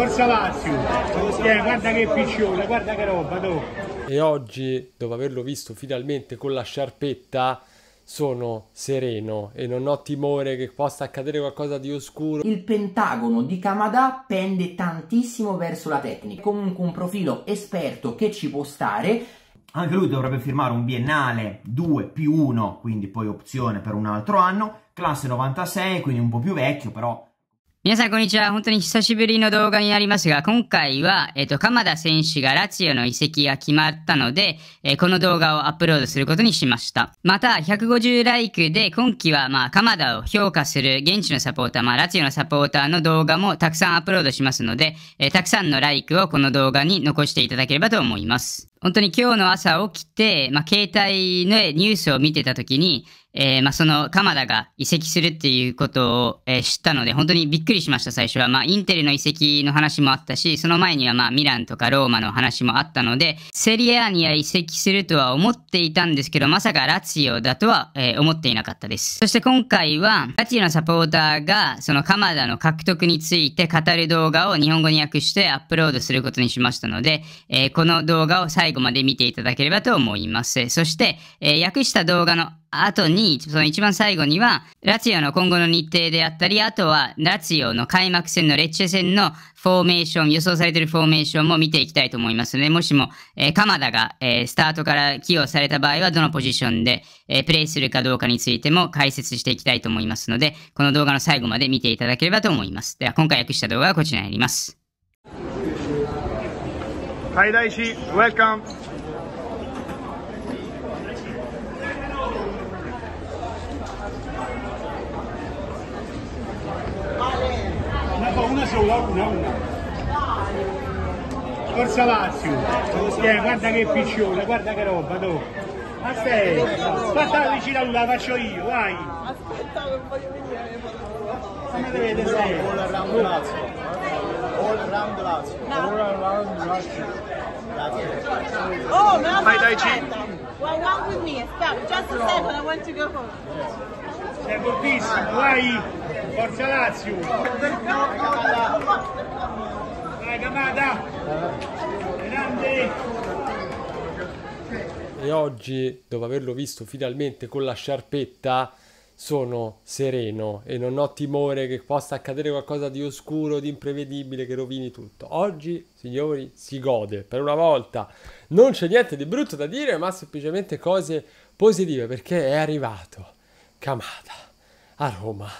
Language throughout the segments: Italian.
Forza Lazio. Eh, guarda che piccione, guarda che roba, tu. E oggi, dopo averlo visto finalmente con la sciarpetta, sono sereno e non ho timore che possa accadere qualcosa di oscuro. Il pentagono di Kamada pende tantissimo verso la tecnica, comunque un profilo esperto che ci può stare. Anche lui dovrebbe firmare un biennale 2 più 1, quindi poi opzione per un altro anno, classe 96, quindi un po' più vecchio, però 皆さん、こんにちは。本当に久しぶりの動画になりますが、今回は、えっ、ー、と、鎌田選手がラツィオの移籍が決まったので、えー、この動画をアップロードすることにしました。また、150ライクで、今季は、まあ、鎌田を評価する現地のサポーター、まあ、ラツィオのサポーターの動画もたくさんアップロードしますので、えー、たくさんのライクをこの動画に残していただければと思います。本当に今日の朝起きて、まあ、携帯のニュースを見てた時に、えー、まあ、その鎌田が移籍するっていうことを、えー、知ったので、本当にびっくりしました、最初は。まあ、インテルの移籍の話もあったし、その前にはまあ、ミランとかローマの話もあったので、セリアには移籍するとは思っていたんですけど、まさかラツィオだとは、えー、思っていなかったです。そして今回は、ラツィオのサポーターが、その鎌田の獲得について語る動画を日本語に訳してアップロードすることにしましたので、えこの動画を最後まで見ていただければと思います。そして、え訳した動画の後に、その一番最後には、ラツィオの今後の日程であったり、あとは、ラツィオの開幕戦のレッチェ戦のフォーメーション、予想されているフォーメーションも見ていきたいと思いますので、もしも、えー、鎌田が、えー、スタートから起用された場合は、どのポジションで、えー、プレイするかどうかについても解説していきたいと思いますので、この動画の最後まで見ていただければと思います。では、今回訳した動画はこちらになります。una sola, una, una. Forza Lazio, eh, guarda che piccione, guarda che roba, tu. Aspetta, fatta vicina la faccio io, vai. Aspetta che voglio venire. Come vedete sei? All around Lazio. All around Lazio. All around Lazio. Oh, no, Vai dai, G. Why not with me? Stop. Just a second, I want to go home. Sei colpissimo, vai. Forza Lazio! Dai Camata! Grande! E oggi, dopo averlo visto finalmente con la sciarpetta, sono sereno e non ho timore che possa accadere qualcosa di oscuro, di imprevedibile, che rovini tutto. Oggi, signori, si gode per una volta. Non c'è niente di brutto da dire, ma semplicemente cose positive perché è arrivato Kamada a Roma.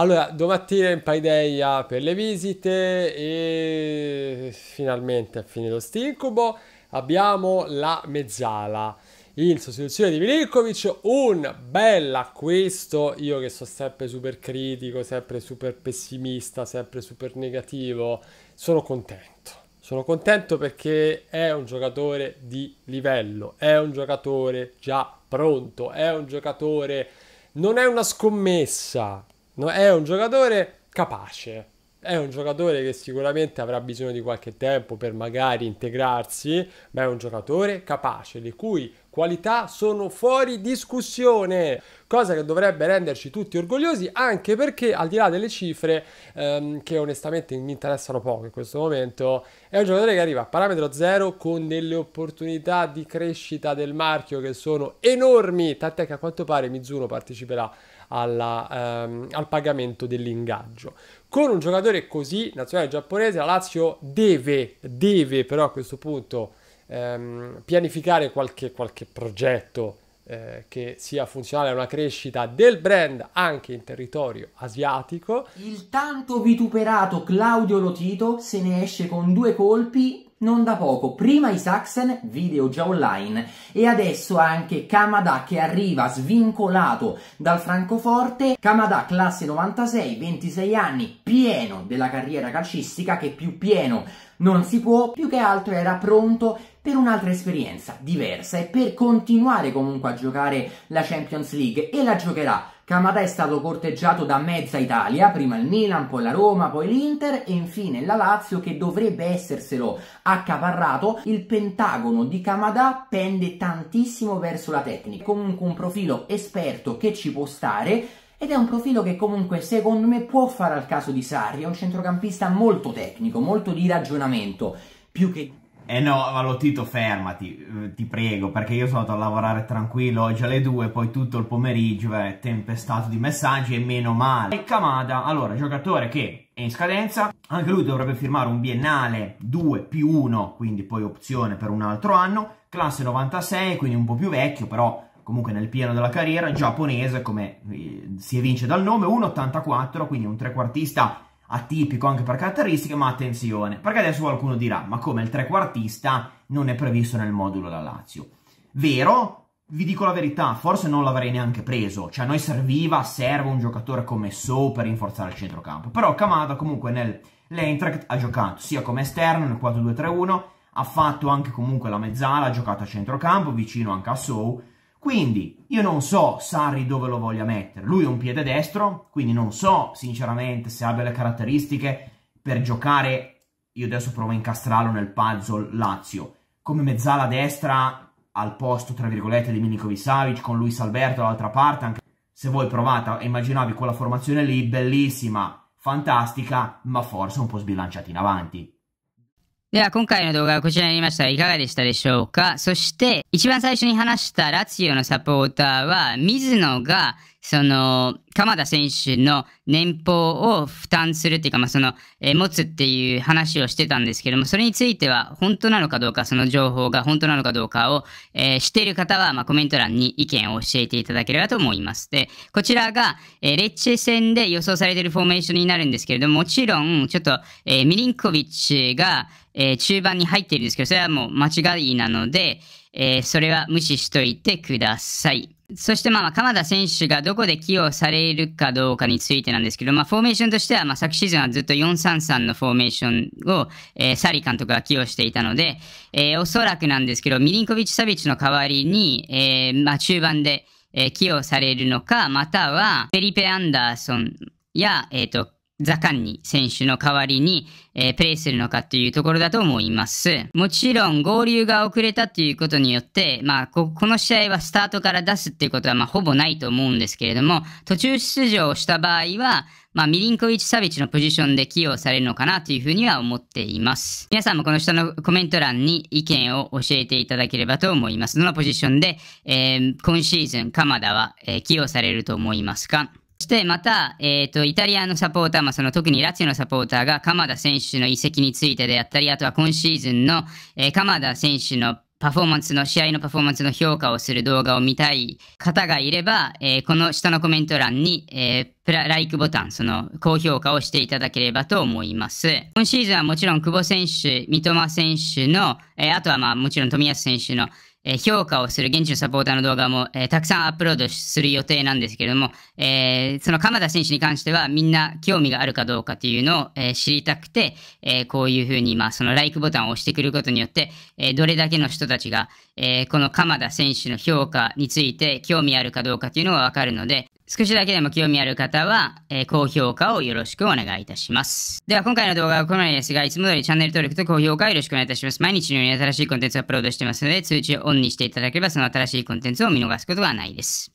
Allora, domattina in paideia per le visite e finalmente è finito st'incubo. Abbiamo la mezzala in sostituzione di Milinkovic, un bel acquisto, io che sono sempre super critico, sempre super pessimista, sempre super negativo, sono contento. Sono contento perché è un giocatore di livello, è un giocatore già pronto, è un giocatore... Non è una scommessa, No, è un giocatore capace, è un giocatore che sicuramente avrà bisogno di qualche tempo per magari integrarsi, ma è un giocatore capace, le cui qualità sono fuori discussione, cosa che dovrebbe renderci tutti orgogliosi, anche perché al di là delle cifre, ehm, che onestamente mi interessano poco in questo momento, è un giocatore che arriva a parametro zero con delle opportunità di crescita del marchio che sono enormi, tant'è che a quanto pare Mizuno parteciperà alla, ehm, al pagamento dell'ingaggio. Con un giocatore così, nazionale giapponese, la Lazio deve, deve però a questo punto ehm, pianificare qualche, qualche progetto eh, che sia funzionale a una crescita del brand anche in territorio asiatico. Il tanto vituperato Claudio Lotito se ne esce con due colpi non da poco, prima i Saxen, video già online, e adesso anche Kamada che arriva svincolato dal francoforte. Kamada, classe 96, 26 anni, pieno della carriera calcistica, che più pieno non si può, più che altro era pronto per un'altra esperienza diversa e per continuare comunque a giocare la Champions League e la giocherà Camada è stato corteggiato da mezza Italia, prima il Milan, poi la Roma, poi l'Inter e infine la Lazio che dovrebbe esserselo accaparrato. Il pentagono di Camada pende tantissimo verso la tecnica, comunque un profilo esperto che ci può stare ed è un profilo che comunque secondo me può fare al caso di Sarri, è un centrocampista molto tecnico, molto di ragionamento, più che eh no, Valotito, fermati, eh, ti prego, perché io sono andato a lavorare tranquillo oggi alle 2, poi tutto il pomeriggio è tempestato di messaggi e meno male. E Kamada, allora, giocatore che è in scadenza, anche lui dovrebbe firmare un biennale 2 più 1, quindi poi opzione per un altro anno, classe 96, quindi un po' più vecchio, però comunque nel pieno della carriera, giapponese, come eh, si evince dal nome, 1,84, quindi un trequartista atipico anche per caratteristiche, ma attenzione, perché adesso qualcuno dirà, ma come il trequartista non è previsto nel modulo da Lazio? Vero, vi dico la verità, forse non l'avrei neanche preso, cioè a noi serviva, serve un giocatore come So per rinforzare il centrocampo, però Kamada comunque nell'Eintracht ha giocato sia come esterno nel 4-2-3-1, ha fatto anche comunque la mezzala, ha giocato a centrocampo, vicino anche a So, quindi io non so Sarri dove lo voglia mettere. Lui è un piede destro, quindi non so sinceramente se abbia le caratteristiche per giocare. Io adesso provo a incastrarlo nel puzzle Lazio. Come mezzala destra al posto, tra virgolette, di Milinkovic Savic, con Luis Alberto dall'altra parte. Anche se voi provate e immaginavi quella formazione lì, bellissima, fantastica, ma forse un po' sbilanciata in avanti. では今回の動画はこちらになりましたがいかがでしたでしょうかそして一番最初に話したラツィオのサポーターは水野がその、鎌田選手の年俸を負担するっていうか、まあ、その、えー、持つっていう話をしてたんですけども、それについては本当なのかどうか、その情報が本当なのかどうかを、えー、している方は、まあ、コメント欄に意見を教えていただければと思います。で、こちらが、えー、レッチェ戦で予想されているフォーメーションになるんですけれども、もちろん、ちょっと、えミリンコビッチが、え中盤に入っているんですけど、それはもう間違いなので、えー、それは無視しといてください。そして、まあ、鎌田選手がどこで起用されるかどうかについてなんですけど、まあ、フォーメーションとしては、まあ、昨シーズンはずっと433のフォーメーションを、えー、サリ監督が起用していたので、えー、おそらくなんですけど、ミリンコビッチ・サビッチの代わりに、えー、まあ、中盤で、えー、起用されるのか、または、フェリペ・アンダーソンや、えっ、ー、と、ザカンニ選手の代わりに、えー、プレイするのかというところだと思います。もちろん合流が遅れたということによって、まあこ、この試合はスタートから出すっていうことは、まあ、ほぼないと思うんですけれども、途中出場した場合は、まあ、ミリンコイチ・サビチのポジションで起用されるのかなというふうには思っています。皆さんもこの下のコメント欄に意見を教えていただければと思います。どのポジションで、えー、今シーズン鎌田は、えー、起用されると思いますかそしてまた、えっ、ー、と、イタリアのサポーター、まあ、その特にラチオのサポーターが鎌田選手の移籍についてであったり、あとは今シーズンの、えー、鎌田選手のパフォーマンスの、試合のパフォーマンスの評価をする動画を見たい方がいれば、えー、この下のコメント欄に、えー、プラ、ライクボタン、その、高評価をしていただければと思います。今シーズンはもちろん久保選手、三笘選手の、えー、あとはまあもちろん富安選手の、え評価をする現地のサポーターの動画も、えたくさんアップロードする予定なんですけれども、えその鎌田選手に関してはみんな興味があるかどうかというのを、え知りたくて、えこういうふうに、まあ、その LIKE ボタンを押してくることによって、えどれだけの人たちが、えこの鎌田選手の評価について興味あるかどうかというのがわかるので、少しだけでも興味ある方は、えー、高評価をよろしくお願いいたします。では、今回の動画はこのようですが、いつも通りチャンネル登録と高評価をよろしくお願いいたします。毎日のように新しいコンテンツをアップロードしてますので、通知をオンにしていただければ、その新しいコンテンツを見逃すことがないです。